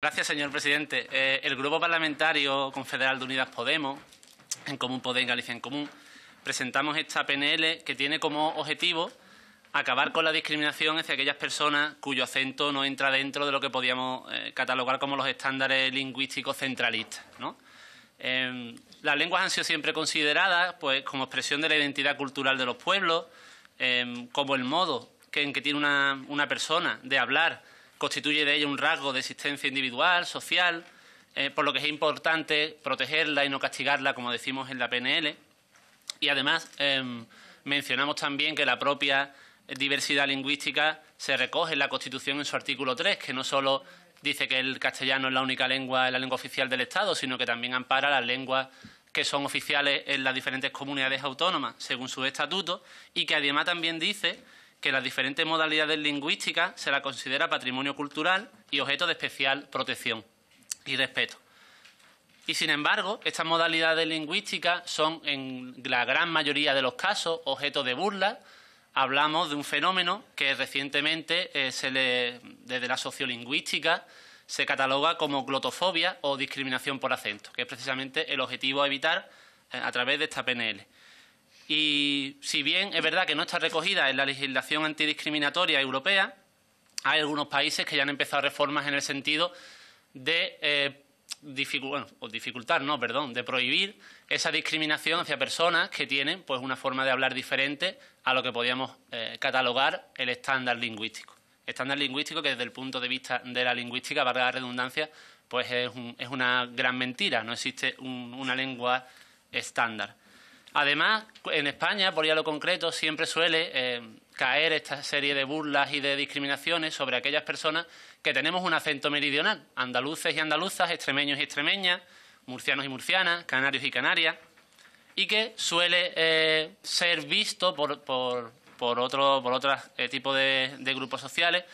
Gracias, señor presidente. Eh, el Grupo Parlamentario Confederal de Unidas Podemos, en Común Podemos Galicia en Común, presentamos esta PNL que tiene como objetivo acabar con la discriminación hacia aquellas personas cuyo acento no entra dentro de lo que podíamos eh, catalogar como los estándares lingüísticos centralistas. Em, las lenguas han sido siempre consideradas pues, como expresión de la identidad cultural de los pueblos, em, como el modo en que tiene una persona de hablar constituye de ella un rasgo de existencia individual, social, eh, por lo que es importante protegerla y no castigarla, como decimos en la PNL. Y además em, mencionamos también que la propia diversidad lingüística se recoge en la Constitución en su artículo 3, que no solo dice que el castellano es la única lengua, la lengua oficial del Estado, sino que también ampara las lenguas que son oficiales en las diferentes comunidades autónomas, según su estatuto, y que además también dice que las diferentes modalidades lingüísticas se la considera patrimonio cultural y objeto de especial protección y respeto. Y sin embargo, estas modalidades lingüísticas son en la gran mayoría de los casos objeto de burla. Hablamos de un fenómeno que recientemente eh, se le, desde la sociolingüística se cataloga como glotofobia o discriminación por acento, que es precisamente el objetivo a evitar eh, a través de esta PNL. Y si bien es verdad que no está recogida en la legislación antidiscriminatoria europea, hay algunos países que ya han empezado reformas en el sentido de eh, dificultar, no, perdón, de prohibir esa discriminación hacia personas que tienen pues una forma de hablar diferente a lo que podíamos eh, catalogar el estándar lingüístico. Estándar lingüístico que desde el punto de vista de la lingüística, valga la redundancia, pues es, una gran mentira, no existe una lengua estándar. Además, en España, por ya lo concreto, siempre suele eh, caer esta serie de burlas y de discriminaciones sobre aquellas personas que tenemos un acento meridional, andaluces y andaluzas, extremeños y extremeñas, murcianos y murcianas, canarios y canarias, y que suele eh, ser visto por, otro, eh, tipo de, grupos sociales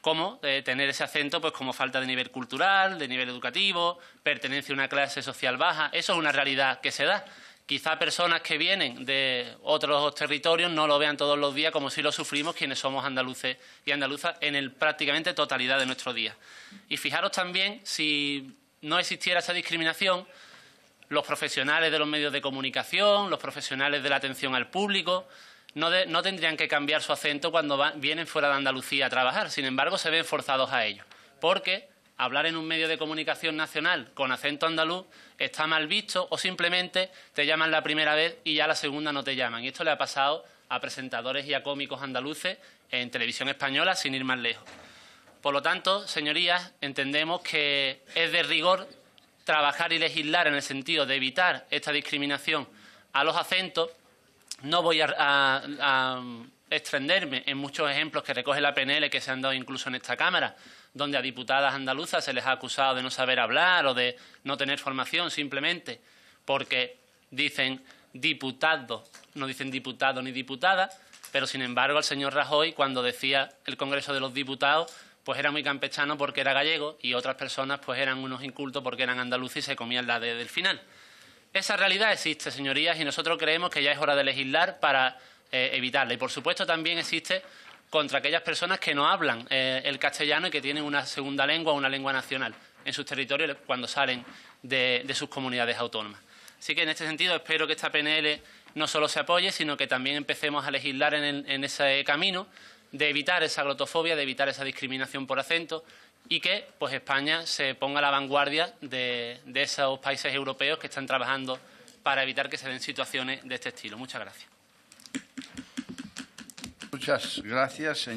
como tener ese acento pues como falta de nivel cultural, de nivel educativo, pertenencia a una clase social baja. Eso es una realidad que se da Quizá personas que vienen de otros territorios no lo vean todos los días como si lo sufrimos quienes somos andaluces y andaluzas en el prácticamente totalidad de nuestro día. Y fijaros también, si no existiera esa discriminación, los profesionales de los medios de comunicación, los profesionales de la atención al público, no, tendrían que cambiar su acento cuando vienen fuera de Andalucía a trabajar. Sin embargo, se ven forzados a ello, porque hablar en un medio de comunicación nacional con acento andaluz está mal visto o simplemente te llaman la primera vez y ya la segunda no te llaman. Y esto le ha pasado a presentadores y a cómicos andaluces en televisión española, sin ir más lejos. Por lo tanto, señorías, entendemos que es de rigor trabajar y legislar en el sentido de evitar esta discriminación a los acentos. No voy a, extenderme en muchos ejemplos que recoge la PNL que se han dado incluso en esta Cámara, donde a diputadas andaluzas se les ha acusado de no saber hablar o de no tener formación simplemente porque dicen diputado, no dicen diputado ni diputada, pero sin embargo el señor Rajoy cuando decía el Congreso de los Diputados pues era muy campechano porque era gallego y otras personas pues eran unos incultos porque eran andaluces y se comían la D del final. Esa realidad existe, señorías, y nosotros creemos que ya es hora de legislar para eh, evitarla. Y por supuesto también existe contra aquellas personas que no hablan eh, el castellano y que tienen una segunda lengua, o una lengua nacional en sus territorios cuando salen de, sus comunidades autónomas. Así que en este sentido espero que esta PNL no solo se apoye, sino que también empecemos a legislar en, ese camino de evitar esa glotofobia, de evitar esa discriminación por acento y que pues España se ponga a la vanguardia de esos países europeos que están trabajando para evitar que se den situaciones de este estilo. Muchas gracias. Muchas gracias, señor.